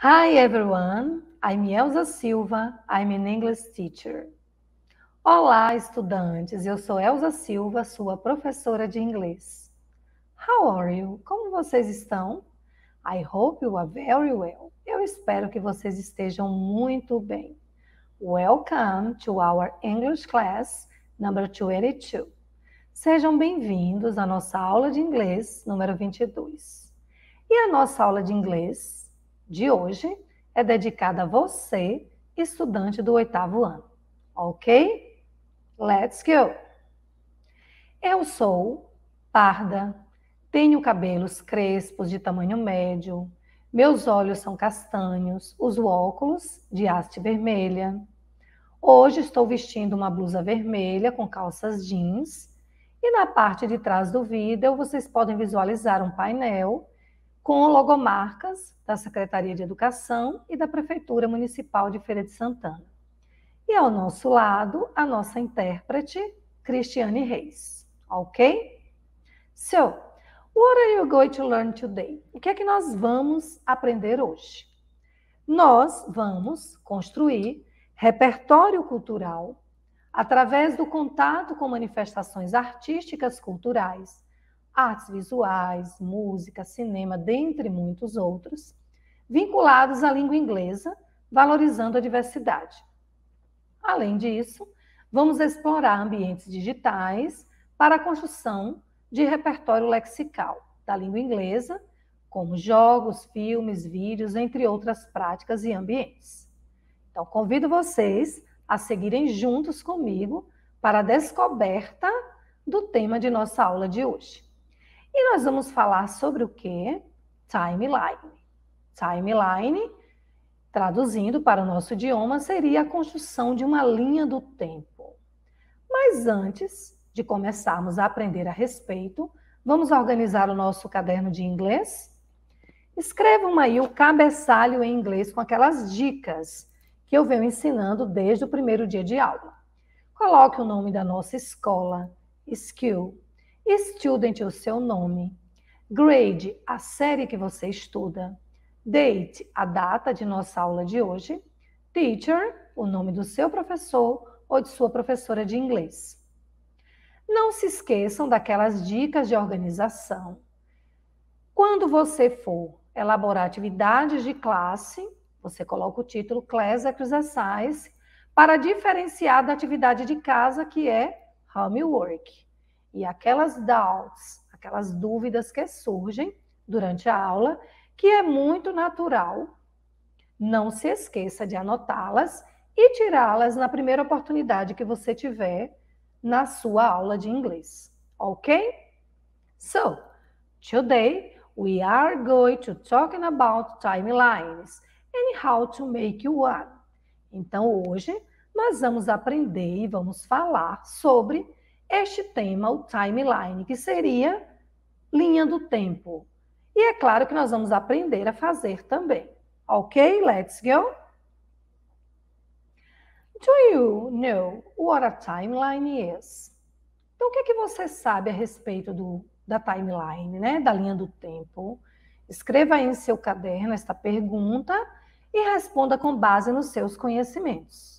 Hi everyone, I'm Elza Silva, I'm an English teacher. Olá, estudantes, eu sou Elza Silva, sua professora de inglês. How are you? Como vocês estão? I hope you are very well. Eu espero que vocês estejam muito bem. Welcome to our English class number 22. Sejam bem-vindos à nossa aula de inglês número 22. E a nossa aula de inglês de hoje é dedicada a você, estudante do oitavo ano. Ok? Let's go! Eu sou parda, tenho cabelos crespos de tamanho médio, meus olhos são castanhos, uso óculos de haste vermelha. Hoje estou vestindo uma blusa vermelha com calças jeans e na parte de trás do vídeo vocês podem visualizar um painel com logomarcas da Secretaria de Educação e da Prefeitura Municipal de Feira de Santana. E ao nosso lado, a nossa intérprete, Cristiane Reis. Ok? So, what are you going to learn today? O que é que nós vamos aprender hoje? Nós vamos construir repertório cultural através do contato com manifestações artísticas culturais artes visuais, música, cinema, dentre muitos outros, vinculados à língua inglesa, valorizando a diversidade. Além disso, vamos explorar ambientes digitais para a construção de repertório lexical da língua inglesa, como jogos, filmes, vídeos, entre outras práticas e ambientes. Então, convido vocês a seguirem juntos comigo para a descoberta do tema de nossa aula de hoje. E nós vamos falar sobre o que? Timeline. Timeline, traduzindo para o nosso idioma, seria a construção de uma linha do tempo. Mas antes de começarmos a aprender a respeito, vamos organizar o nosso caderno de inglês? Escrevam aí o cabeçalho em inglês com aquelas dicas que eu venho ensinando desde o primeiro dia de aula. Coloque o nome da nossa escola, skill, Student, é o seu nome. Grade, a série que você estuda. Date, a data de nossa aula de hoje. Teacher, o nome do seu professor ou de sua professora de inglês. Não se esqueçam daquelas dicas de organização. Quando você for elaborar atividades de classe, você coloca o título Class Exercise para diferenciar da atividade de casa, que é homework. E aquelas doubts, aquelas dúvidas que surgem durante a aula, que é muito natural, não se esqueça de anotá-las e tirá-las na primeira oportunidade que você tiver na sua aula de inglês. Ok? So, today we are going to talk about timelines and how to make one. Então, hoje nós vamos aprender e vamos falar sobre este tema, o timeline, que seria linha do tempo. E é claro que nós vamos aprender a fazer também. Ok? Let's go. Do you know what a timeline is? Então, o que, é que você sabe a respeito do, da timeline, né? da linha do tempo? Escreva aí em seu caderno esta pergunta e responda com base nos seus conhecimentos.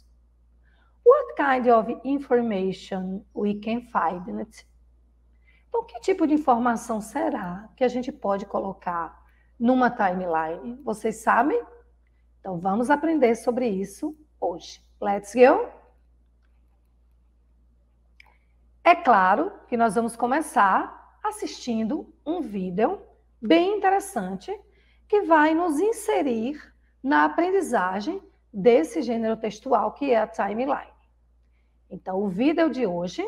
What kind of information we can find it? Né? Então, que tipo de informação será que a gente pode colocar numa timeline? Vocês sabem? Então, vamos aprender sobre isso hoje. Let's go! É claro que nós vamos começar assistindo um vídeo bem interessante que vai nos inserir na aprendizagem desse gênero textual que é a timeline. Então, o vídeo de hoje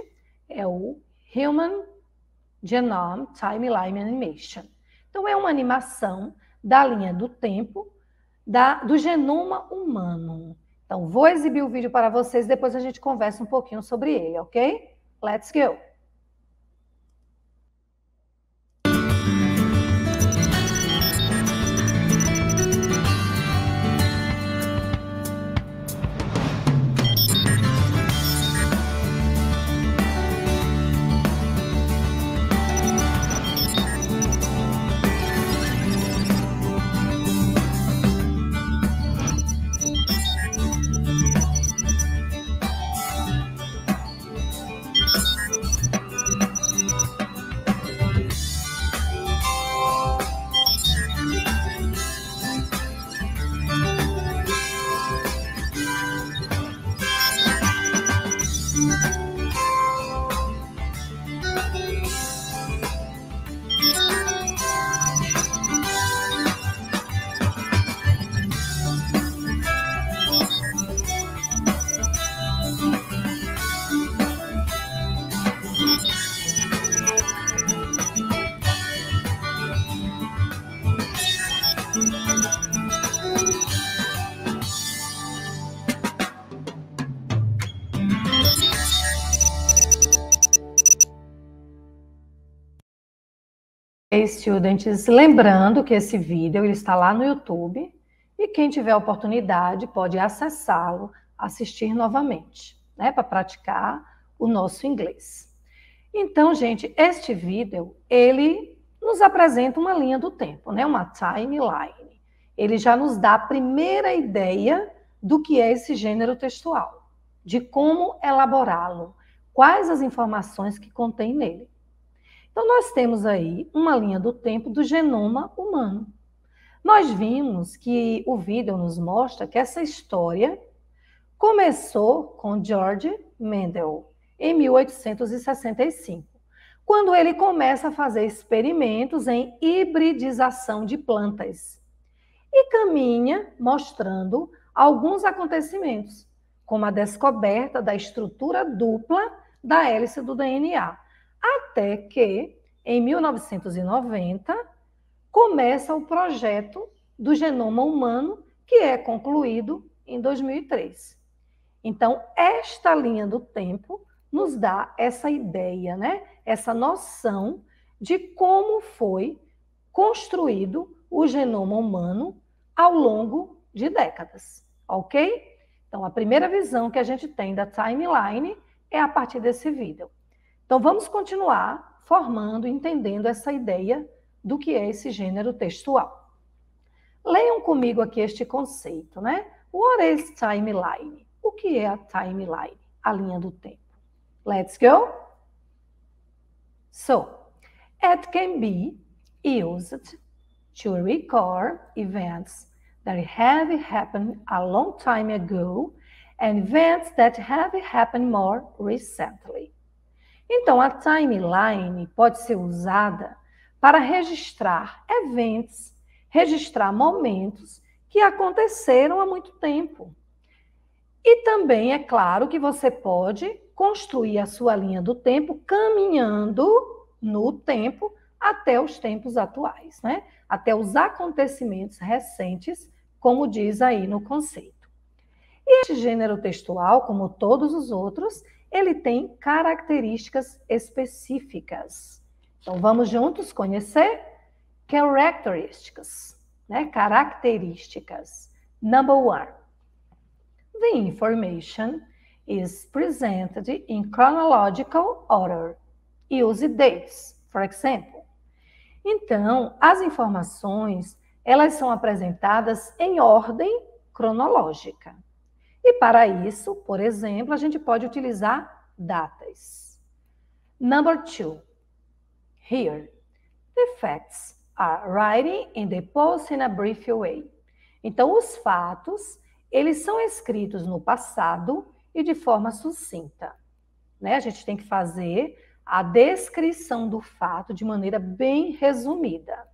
é o Human Genome Timeline Animation. Então, é uma animação da linha do tempo da, do genoma humano. Então, vou exibir o vídeo para vocês, depois a gente conversa um pouquinho sobre ele, ok? Let's go! Thank you. estudantes, lembrando que esse vídeo ele está lá no YouTube e quem tiver oportunidade pode acessá-lo, assistir novamente, né, para praticar o nosso inglês. Então, gente, este vídeo ele nos apresenta uma linha do tempo, né, uma timeline. Ele já nos dá a primeira ideia do que é esse gênero textual, de como elaborá-lo, quais as informações que contém nele. Então, nós temos aí uma linha do tempo do genoma humano. Nós vimos que o vídeo nos mostra que essa história começou com George Mendel, em 1865, quando ele começa a fazer experimentos em hibridização de plantas e caminha mostrando alguns acontecimentos, como a descoberta da estrutura dupla da hélice do DNA até que, em 1990, começa o projeto do genoma humano, que é concluído em 2003. Então, esta linha do tempo nos dá essa ideia, né? essa noção de como foi construído o genoma humano ao longo de décadas, ok? Então, a primeira visão que a gente tem da timeline é a partir desse vídeo. Então, vamos continuar formando, entendendo essa ideia do que é esse gênero textual. Leiam comigo aqui este conceito, né? What is timeline? O que é a timeline? A linha do tempo. Let's go. So, it can be used to record events that have happened a long time ago and events that have happened more recently. Então, a timeline pode ser usada para registrar eventos, registrar momentos que aconteceram há muito tempo. E também é claro que você pode construir a sua linha do tempo caminhando no tempo até os tempos atuais, né? Até os acontecimentos recentes, como diz aí no conceito. E este gênero textual, como todos os outros, ele tem características específicas. Então vamos juntos conhecer characteristics, né? Características. Number one, the information is presented in chronological order. Use dates, for example. Então, as informações, elas são apresentadas em ordem cronológica. E para isso, por exemplo, a gente pode utilizar datas. Number two. Here, the facts are writing in the post in a brief way. Então, os fatos, eles são escritos no passado e de forma sucinta. Né? A gente tem que fazer a descrição do fato de maneira bem resumida.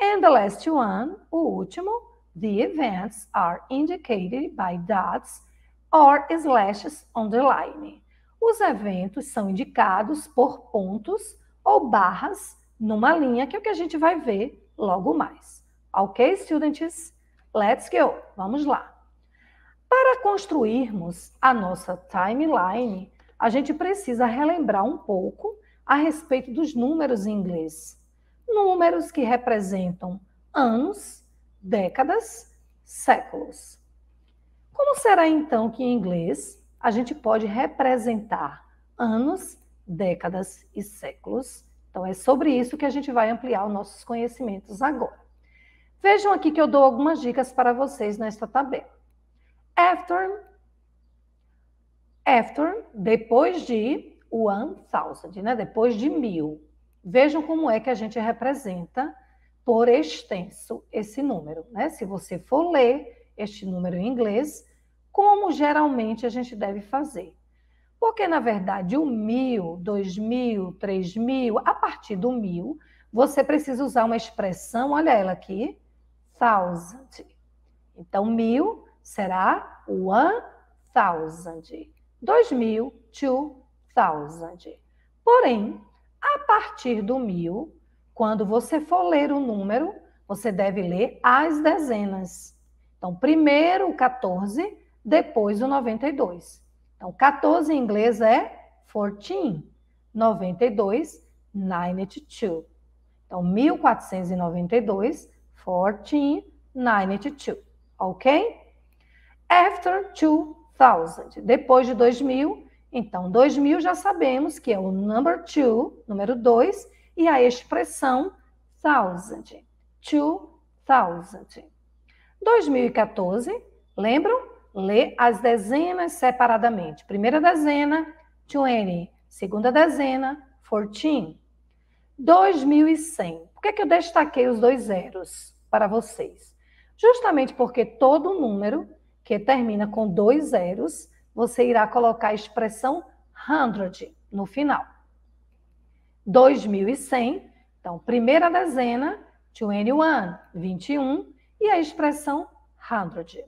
And the last one, o último, The events are indicated by dots or slashes line. Os eventos são indicados por pontos ou barras numa linha, que é o que a gente vai ver logo mais. Ok, students? Let's go! Vamos lá! Para construirmos a nossa timeline, a gente precisa relembrar um pouco a respeito dos números em inglês. Números que representam anos décadas, séculos. Como será então que em inglês a gente pode representar anos, décadas e séculos? Então é sobre isso que a gente vai ampliar os nossos conhecimentos agora. Vejam aqui que eu dou algumas dicas para vocês nesta tabela. After, after, depois de one thousand, né? Depois de mil. Vejam como é que a gente representa por extenso esse número. Né? Se você for ler este número em inglês, como geralmente a gente deve fazer. Porque, na verdade, o mil, dois mil, três mil, a partir do mil, você precisa usar uma expressão, olha ela aqui, thousand. Então, mil será one thousand. Dois mil, two thousand. Porém, a partir do mil, quando você for ler o número, você deve ler as dezenas. Então, primeiro o 14, depois o 92. Então, 14 em inglês é 14. 92, 92. Então, 1492, 1492. Ok? After 2000. Depois de 2000, então 2000 já sabemos que é o number 2, número 2, e a expressão thousand, two thousand. 2014, lembram? Lê as dezenas separadamente. Primeira dezena, 20. Segunda dezena, 14. 2100. Por que, é que eu destaquei os dois zeros para vocês? Justamente porque todo número que termina com dois zeros, você irá colocar a expressão hundred no final. 2100. Então, primeira dezena, 21, 21, e a expressão 100.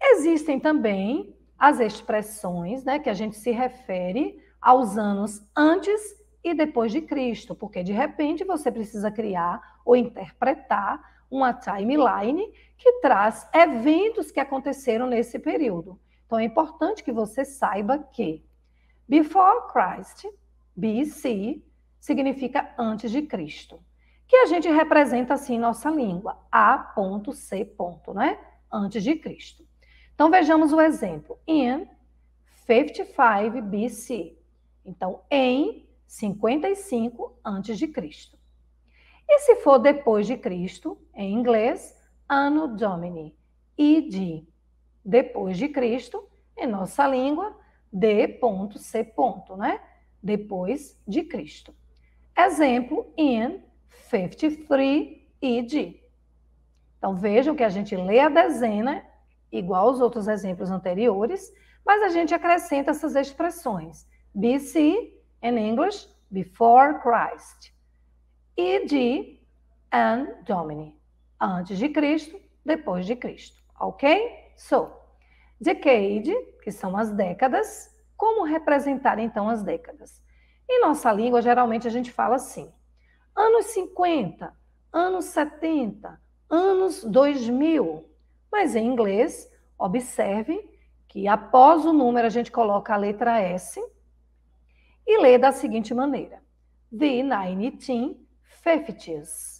Existem também as expressões né, que a gente se refere aos anos antes e depois de Cristo, porque de repente você precisa criar ou interpretar uma timeline que traz eventos que aconteceram nesse período. Então é importante que você saiba que before Christ BC significa antes de Cristo, que a gente representa assim em nossa língua, A.C. né? Antes de Cristo. Então vejamos o exemplo. In 55 BC. Então, em 55 antes de Cristo. E se for depois de Cristo, em inglês, Anno Domini, ID. Depois de Cristo, em nossa língua, D.C. né? depois de Cristo. Exemplo in 53 ED. Então vejam que a gente lê a dezena igual aos outros exemplos anteriores, mas a gente acrescenta essas expressões BC in English before Christ, ED and Domini antes de Cristo, depois de Cristo, ok? So, decade, que são as décadas, como representar então as décadas? Em nossa língua, geralmente a gente fala assim: anos 50, anos 70, anos 2000. Mas em inglês, observe que após o número a gente coloca a letra S e lê da seguinte maneira: The 1950s.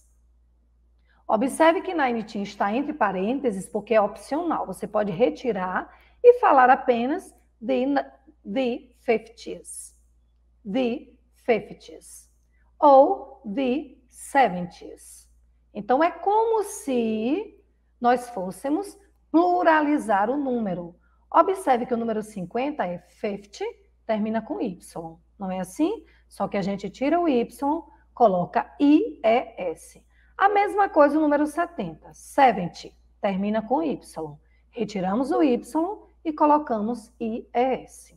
Observe que 19 está entre parênteses porque é opcional. Você pode retirar e falar apenas The the 50s, the 50s, ou the 70s. Então, é como se nós fôssemos pluralizar o número. Observe que o número 50 é 50, termina com Y, não é assim? Só que a gente tira o Y, coloca IES. A mesma coisa o número 70, 70, termina com Y. Retiramos o Y e colocamos IES.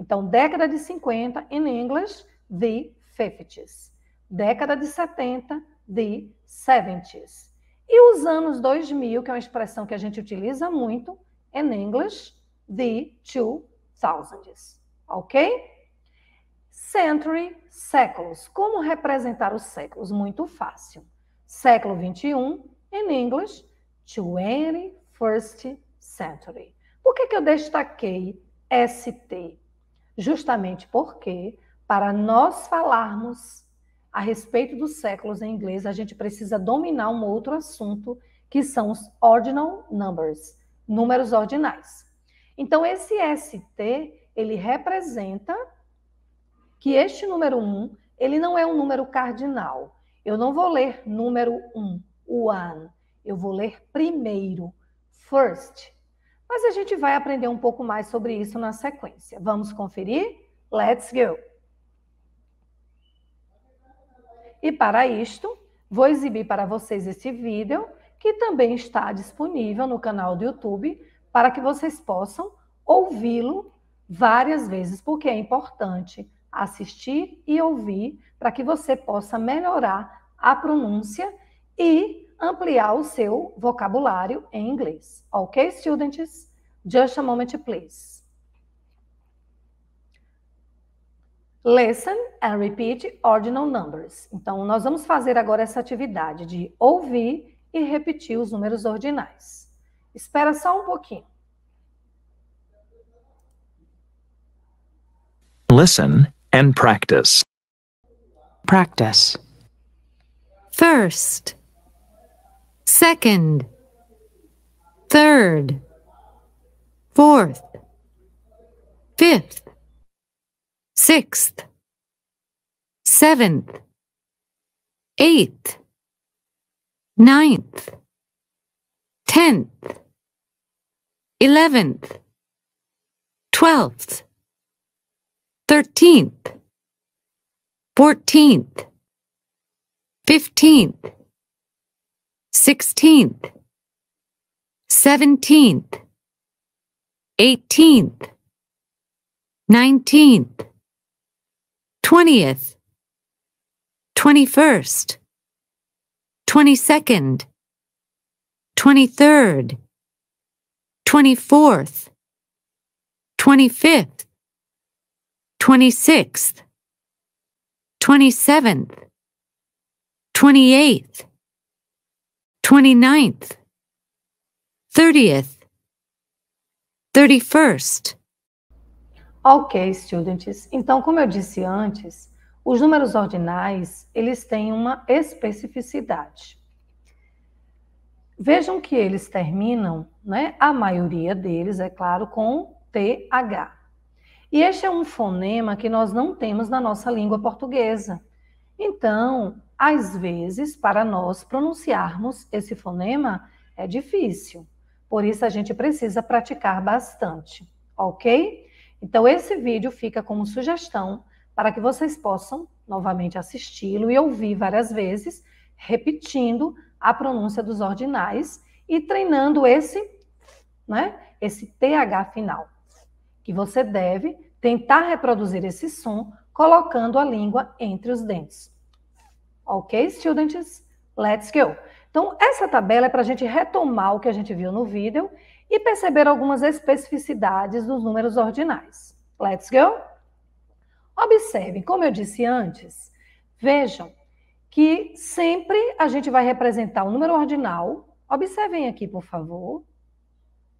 Então, década de 50, in English, the 50s. Década de 70, the 70s. E os anos 2000, que é uma expressão que a gente utiliza muito, in English, the 2000s. Ok? Century, séculos. Como representar os séculos? Muito fácil. Século 21, in English, 21st century. Por que, que eu destaquei ST? justamente porque, para nós falarmos a respeito dos séculos em inglês, a gente precisa dominar um outro assunto, que são os ordinal numbers, números ordinais. Então, esse ST, ele representa que este número 1, um, ele não é um número cardinal. Eu não vou ler número 1, um, one, eu vou ler primeiro, first, mas a gente vai aprender um pouco mais sobre isso na sequência. Vamos conferir? Let's go! E para isto, vou exibir para vocês este vídeo, que também está disponível no canal do YouTube, para que vocês possam ouvi-lo várias vezes, porque é importante assistir e ouvir para que você possa melhorar a pronúncia e ampliar o seu vocabulário em inglês. Ok, students? Just a moment, please. Listen and repeat ordinal numbers. Então, nós vamos fazer agora essa atividade de ouvir e repetir os números ordinais. Espera só um pouquinho. Listen and practice. Practice. First. second, third, fourth, fifth, sixth, seventh, eighth, ninth, tenth, eleventh, twelfth, thirteenth, fourteenth, fifteenth, sixteenth, seventeenth, eighteenth, nineteenth, twentieth, twenty first, twenty second, twenty third, twenty fourth, twenty fifth, twenty sixth, twenty seventh, twenty eighth. 29th, 30th, 31st. Ok, students. Então, como eu disse antes, os números ordinais, eles têm uma especificidade. Vejam que eles terminam, né, a maioria deles, é claro, com TH. E este é um fonema que nós não temos na nossa língua portuguesa. Então, às vezes, para nós pronunciarmos esse fonema é difícil, por isso a gente precisa praticar bastante, ok? Então, esse vídeo fica como sugestão para que vocês possam novamente assisti-lo e ouvir várias vezes, repetindo a pronúncia dos ordinais e treinando esse, né, esse TH final, que você deve tentar reproduzir esse som colocando a língua entre os dentes. Ok, students? Let's go. Então, essa tabela é para a gente retomar o que a gente viu no vídeo e perceber algumas especificidades dos números ordinais. Let's go? Observem, como eu disse antes, vejam que sempre a gente vai representar o número ordinal. Observem aqui, por favor.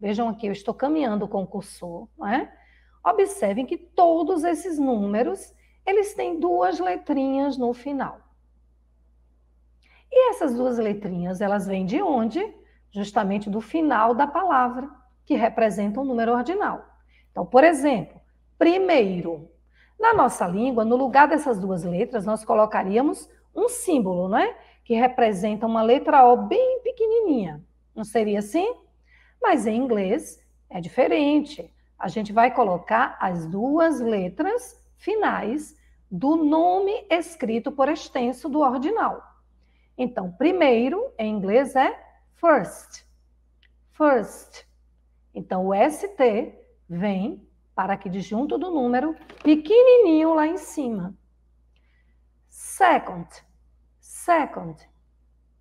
Vejam aqui, eu estou caminhando com o cursor, né? Observem que todos esses números, eles têm duas letrinhas no final. E essas duas letrinhas, elas vêm de onde? Justamente do final da palavra, que representa um número ordinal. Então, por exemplo, primeiro. Na nossa língua, no lugar dessas duas letras, nós colocaríamos um símbolo, não é? Que representa uma letra O bem pequenininha. Não seria assim? Mas em inglês é diferente. A gente vai colocar as duas letras finais do nome escrito por extenso do ordinal. Então, primeiro em inglês é first. First. Então, o ST vem para aqui de junto do número pequenininho lá em cima. Second. Second.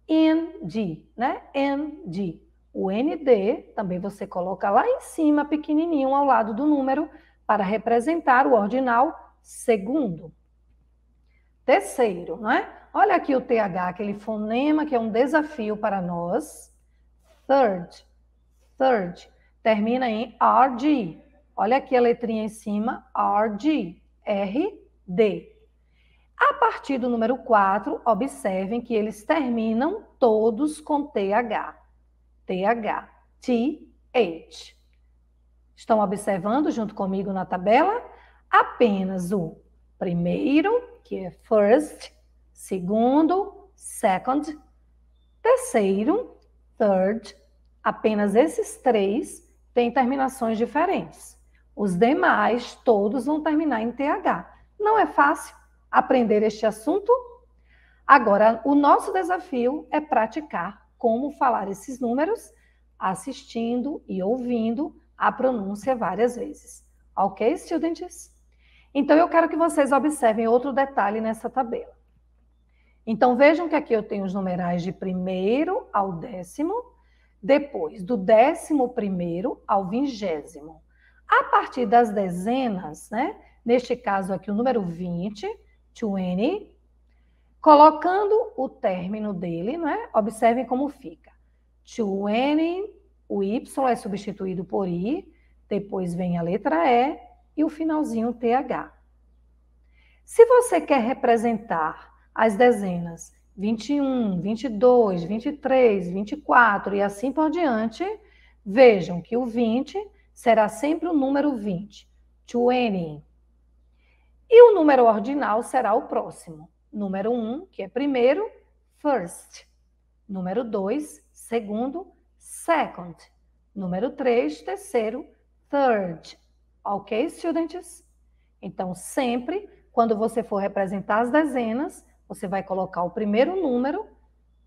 ND, né? ND. O ND também você coloca lá em cima, pequenininho, ao lado do número, para representar o ordinal segundo. Terceiro, não é? Olha aqui o TH, aquele fonema que é um desafio para nós. Third, third, termina em RG. Olha aqui a letrinha em cima, RG, RD. A partir do número 4, observem que eles terminam todos com TH. TH, TH. Estão observando junto comigo na tabela? Apenas o primeiro, que é first, Segundo, second. Terceiro, third. Apenas esses três têm terminações diferentes. Os demais, todos vão terminar em TH. Não é fácil aprender este assunto? Agora, o nosso desafio é praticar como falar esses números, assistindo e ouvindo a pronúncia várias vezes. Ok, students? Então, eu quero que vocês observem outro detalhe nessa tabela. Então, vejam que aqui eu tenho os numerais de primeiro ao décimo, depois do décimo primeiro ao vigésimo. A partir das dezenas, né? Neste caso aqui, o número 20, 20, colocando o término dele, né? Observem como fica. 20, o Y é substituído por I, depois vem a letra E e o finalzinho TH. Se você quer representar as dezenas 21, 22, 23, 24 e assim por diante, vejam que o 20 será sempre o número 20, 20. E o número ordinal será o próximo, número 1, que é primeiro, first. Número 2, segundo, second. Número 3, terceiro, third. Ok, students? Então, sempre, quando você for representar as dezenas, você vai colocar o primeiro número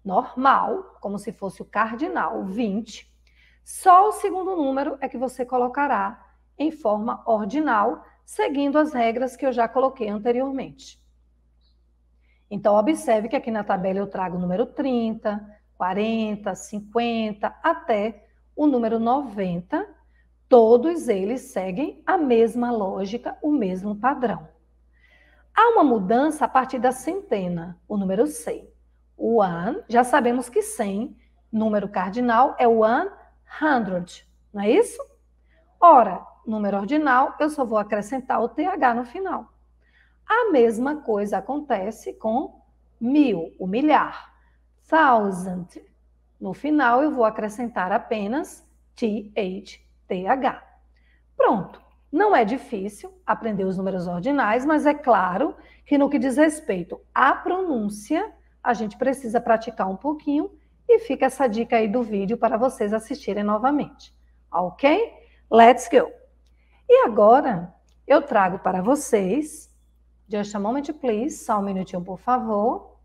normal, como se fosse o cardinal, 20. Só o segundo número é que você colocará em forma ordinal, seguindo as regras que eu já coloquei anteriormente. Então, observe que aqui na tabela eu trago o número 30, 40, 50, até o número 90. Todos eles seguem a mesma lógica, o mesmo padrão. Há uma mudança a partir da centena, o número 100. One, já sabemos que 100, número cardinal, é one hundred, não é isso? Ora, número ordinal, eu só vou acrescentar o TH no final. A mesma coisa acontece com mil, o milhar. Thousand, no final eu vou acrescentar apenas TH. Pronto, não é difícil aprender os números ordinais, mas é claro que no que diz respeito à pronúncia, a gente precisa praticar um pouquinho e fica essa dica aí do vídeo para vocês assistirem novamente. Ok? Let's go! E agora eu trago para vocês, just a moment please, só um minutinho por favor,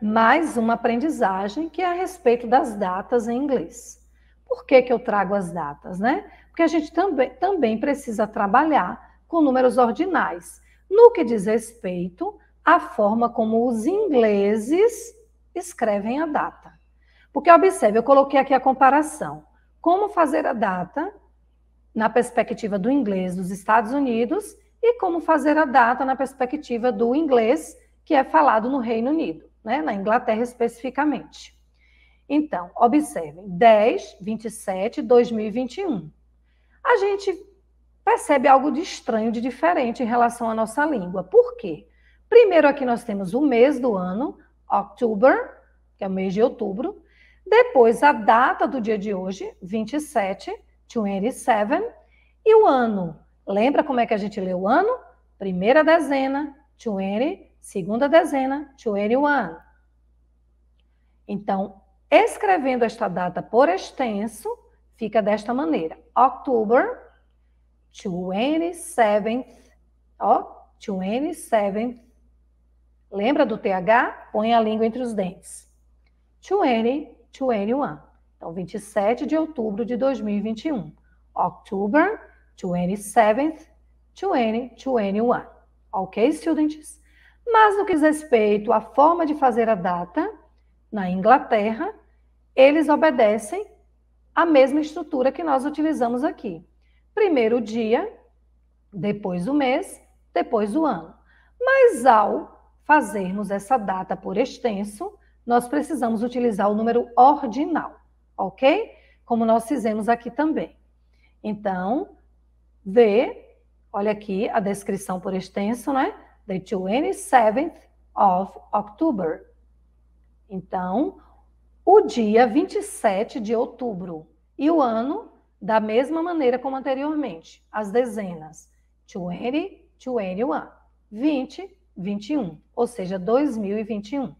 mais uma aprendizagem que é a respeito das datas em inglês. Por que, que eu trago as datas, né? Porque a gente também, também precisa trabalhar com números ordinais, no que diz respeito à forma como os ingleses escrevem a data. Porque observe, eu coloquei aqui a comparação. Como fazer a data na perspectiva do inglês dos Estados Unidos e como fazer a data na perspectiva do inglês que é falado no Reino Unido, né? na Inglaterra especificamente. Então, observem, 10, 27, 2021. A gente percebe algo de estranho, de diferente em relação à nossa língua. Por quê? Primeiro, aqui nós temos o mês do ano, October, que é o mês de outubro. Depois, a data do dia de hoje, 27, 27. E o ano. Lembra como é que a gente lê o ano? Primeira dezena, 20, segunda dezena, 21. Então, Escrevendo esta data por extenso, fica desta maneira: October 27th, ó, 27th. Lembra do TH? Põe a língua entre os dentes. 20, 21. Então, 27 de outubro de 2021. October 27th, 2021. Ok, students? Mas no que diz respeito à forma de fazer a data, na Inglaterra, eles obedecem a mesma estrutura que nós utilizamos aqui. Primeiro o dia, depois o mês, depois o ano. Mas ao fazermos essa data por extenso, nós precisamos utilizar o número ordinal, ok? Como nós fizemos aqui também. Então, the, olha aqui a descrição por extenso, né? The 27th of October. Então, o dia 27 de outubro e o ano, da mesma maneira como anteriormente, as dezenas 20, 21, 20, 21, ou seja, 2021.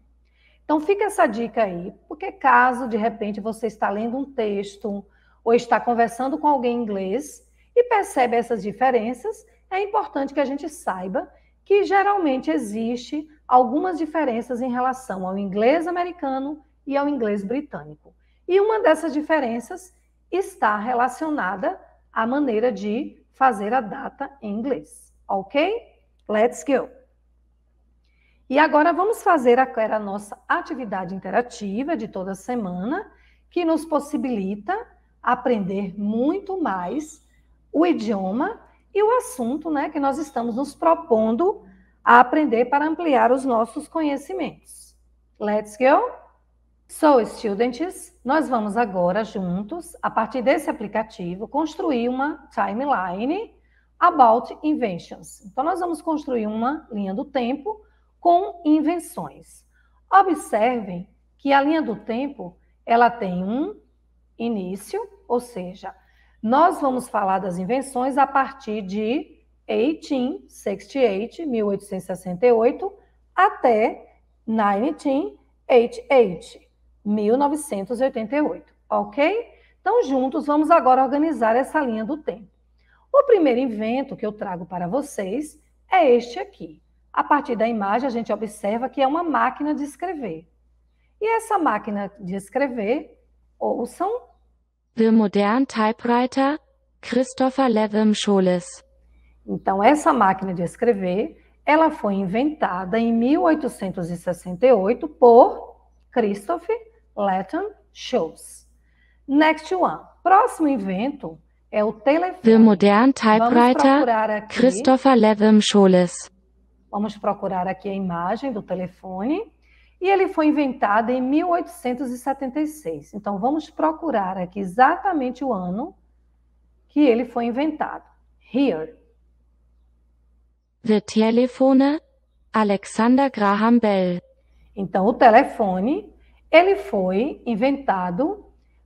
Então fica essa dica aí, porque caso de repente você está lendo um texto ou está conversando com alguém em inglês e percebe essas diferenças, é importante que a gente saiba que geralmente existe algumas diferenças em relação ao inglês americano e ao inglês britânico. E uma dessas diferenças está relacionada à maneira de fazer a data em inglês, ok? Let's go! E agora vamos fazer a nossa atividade interativa de toda semana, que nos possibilita aprender muito mais o idioma e o assunto né, que nós estamos nos propondo a aprender para ampliar os nossos conhecimentos. Let's go! So, students, nós vamos agora juntos, a partir desse aplicativo, construir uma timeline about inventions. Então, nós vamos construir uma linha do tempo com invenções. Observem que a linha do tempo, ela tem um início, ou seja, nós vamos falar das invenções a partir de 1868, 1868, até 1988, 1988, ok? Então, juntos, vamos agora organizar essa linha do tempo. O primeiro invento que eu trago para vocês é este aqui. A partir da imagem, a gente observa que é uma máquina de escrever. E essa máquina de escrever, ouçam, The Modern Typewriter, Christopher Levem Scholes. Então, essa máquina de escrever, ela foi inventada em 1868 por Christopher Latham Scholes. Next one. Próximo invento é o telefone. The Modern Typewriter, Christopher Levem Scholes. Vamos procurar aqui a imagem do telefone e ele foi inventado em 1876. Então vamos procurar aqui exatamente o ano que ele foi inventado. Here. The telephone Alexander Graham Bell. Então o telefone ele foi inventado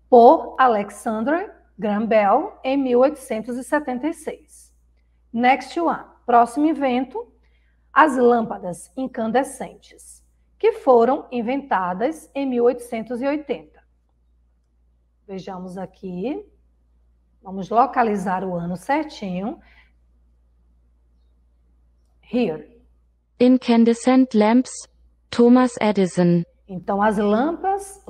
por Alexander Graham Bell em 1876. Next one, próximo invento, as lâmpadas incandescentes que foram inventadas em 1880. Vejamos aqui. Vamos localizar o ano certinho. Here. Incandescent lamps, Thomas Edison. Então, as lâmpadas,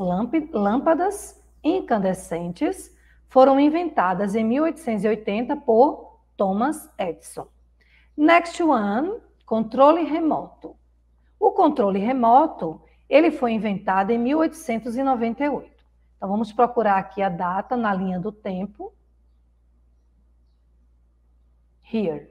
lâmpadas incandescentes foram inventadas em 1880 por Thomas Edison. Next one, controle remoto. O controle remoto, ele foi inventado em 1898. Então vamos procurar aqui a data na linha do tempo. Here.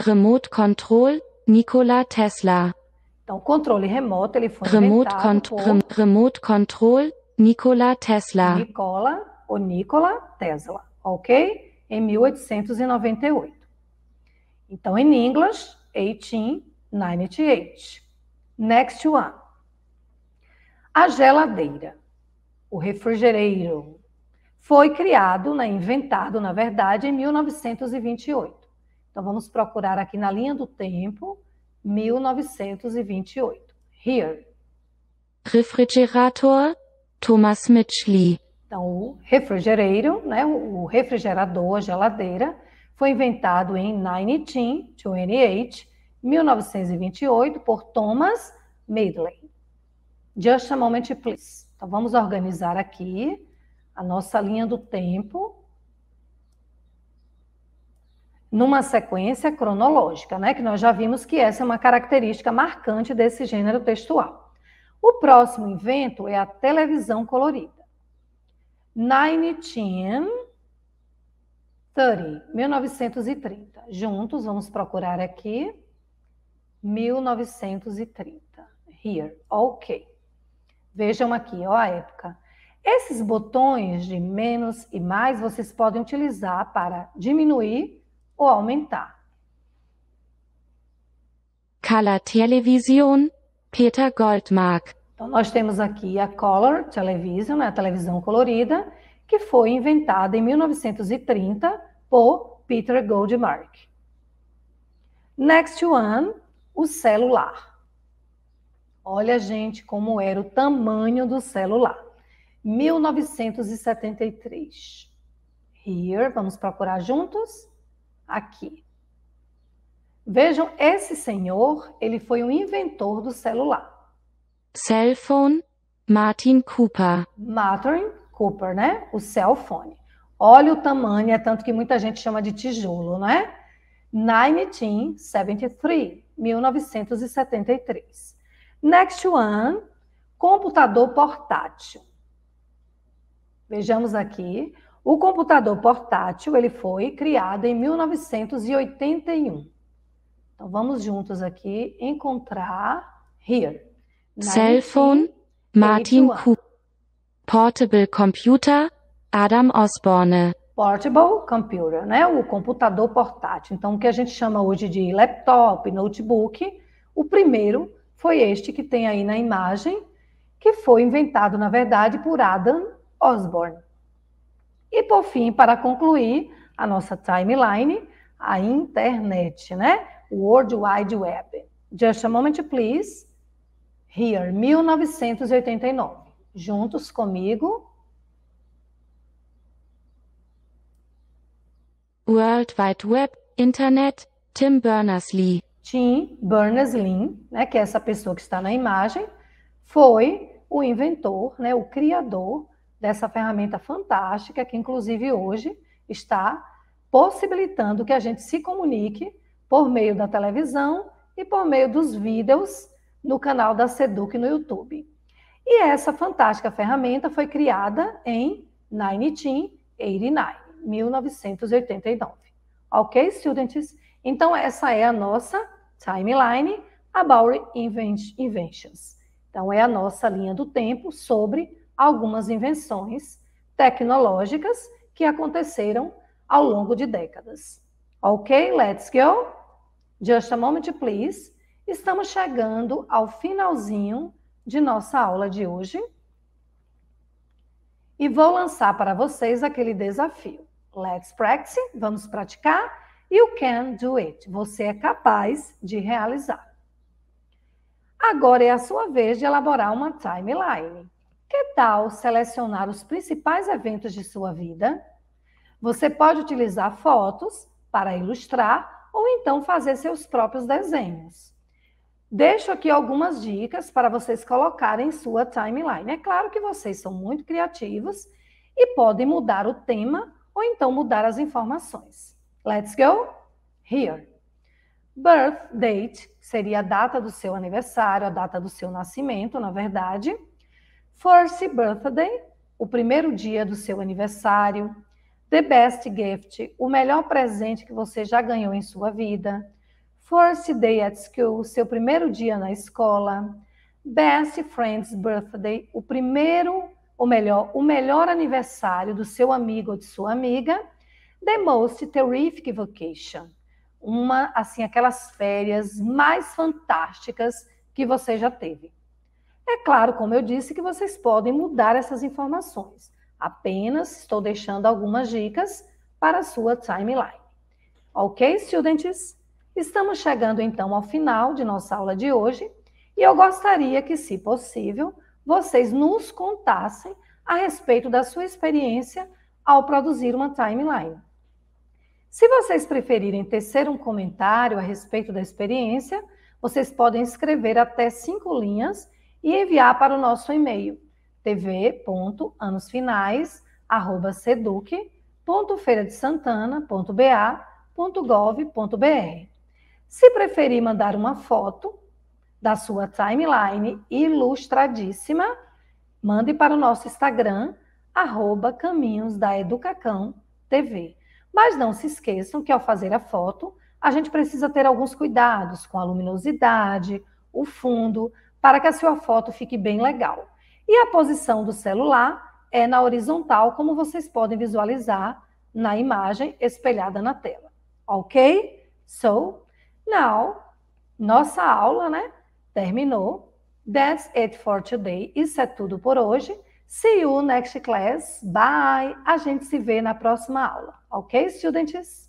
Remote Control, Nikola Tesla. Então, controle remoto, ele foi remote inventado por... remote Control, Nikola Tesla. Nikola, ou Nikola Tesla, ok? Em 1898. Então, em in inglês, 1898. Next one. A geladeira, o refrigereiro, foi criado, né, inventado, na verdade, em 1928. Então vamos procurar aqui na linha do tempo 1928. Here. Refrigerator Thomas Mitchley. Então, o refrigereiro, né, o refrigerador, a geladeira, foi inventado em 1928 1928, por Thomas Midley. Just a moment, please. Então, vamos organizar aqui a nossa linha do tempo numa sequência cronológica, né? Que nós já vimos que essa é uma característica marcante desse gênero textual. O próximo invento é a televisão colorida. 1930, 1930. Juntos, vamos procurar aqui. 1930. Here, ok. Vejam aqui, ó a época. Esses botões de menos e mais vocês podem utilizar para diminuir ou aumentar. Color Television, Peter Goldmark. Então, nós temos aqui a Color Television, né, a televisão colorida, que foi inventada em 1930 por Peter Goldmark. Next one, o celular. Olha, gente, como era o tamanho do celular. 1973. Here, vamos procurar juntos? Aqui. Vejam, esse senhor, ele foi um inventor do celular. Cell phone, Martin Cooper. Martin Cooper, né? O cell phone. Olha o tamanho, é tanto que muita gente chama de tijolo, né? 1973. 1973. Next one, computador portátil. Vejamos aqui, o computador portátil, ele foi criado em 1981. Então vamos juntos aqui encontrar here. Cell phone, Martin Cooper. Portable Computer, Adam Osborne portable computer, né? O computador portátil. Então, o que a gente chama hoje de laptop, notebook, o primeiro foi este que tem aí na imagem, que foi inventado, na verdade, por Adam Osborne. E por fim, para concluir a nossa timeline, a internet, né? O World Wide Web. Just a moment, please. Here, 1989. Juntos comigo, World Wide Web, Internet, Tim Berners-Lee. Tim Berners-Lee, né, que é essa pessoa que está na imagem, foi o inventor, né, o criador dessa ferramenta fantástica que inclusive hoje está possibilitando que a gente se comunique por meio da televisão e por meio dos vídeos no canal da Seduc no YouTube. E essa fantástica ferramenta foi criada em 1989. 1989. Ok, students? Então, essa é a nossa timeline about inventions. Então, é a nossa linha do tempo sobre algumas invenções tecnológicas que aconteceram ao longo de décadas. Ok, let's go. Just a moment, please. Estamos chegando ao finalzinho de nossa aula de hoje e vou lançar para vocês aquele desafio let's practice, vamos praticar. You can do it, você é capaz de realizar. Agora é a sua vez de elaborar uma timeline. Que tal selecionar os principais eventos de sua vida? Você pode utilizar fotos para ilustrar ou então fazer seus próprios desenhos. Deixo aqui algumas dicas para vocês colocarem sua timeline. É claro que vocês são muito criativos e podem mudar o tema ou então mudar as informações. Let's go here. Birth date seria a data do seu aniversário, a data do seu nascimento, na verdade. First birthday, o primeiro dia do seu aniversário. The best gift, o melhor presente que você já ganhou em sua vida. First day at school, seu primeiro dia na escola. Best friend's birthday, o primeiro ou melhor, o melhor aniversário do seu amigo ou de sua amiga, The Most Terrific Vacation. Uma, assim, aquelas férias mais fantásticas que você já teve. É claro, como eu disse, que vocês podem mudar essas informações. Apenas estou deixando algumas dicas para a sua timeline. Ok, students? Estamos chegando então ao final de nossa aula de hoje e eu gostaria que, se possível, vocês nos contassem a respeito da sua experiência ao produzir uma timeline. Se vocês preferirem tecer um comentário a respeito da experiência, vocês podem escrever até cinco linhas e enviar para o nosso e-mail tv.anosfinais@seduc.feira-de-santana.ba.gov.br. Se preferir mandar uma foto, da sua timeline ilustradíssima, mande para o nosso Instagram, arroba Caminhos da Educacão TV. Mas não se esqueçam que ao fazer a foto, a gente precisa ter alguns cuidados com a luminosidade, o fundo, para que a sua foto fique bem legal. E a posição do celular é na horizontal, como vocês podem visualizar na imagem espelhada na tela. Ok? So, now, nossa aula, né? terminou. That's it for today. Isso é tudo por hoje. See you next class. Bye. A gente se vê na próxima aula. Ok, students?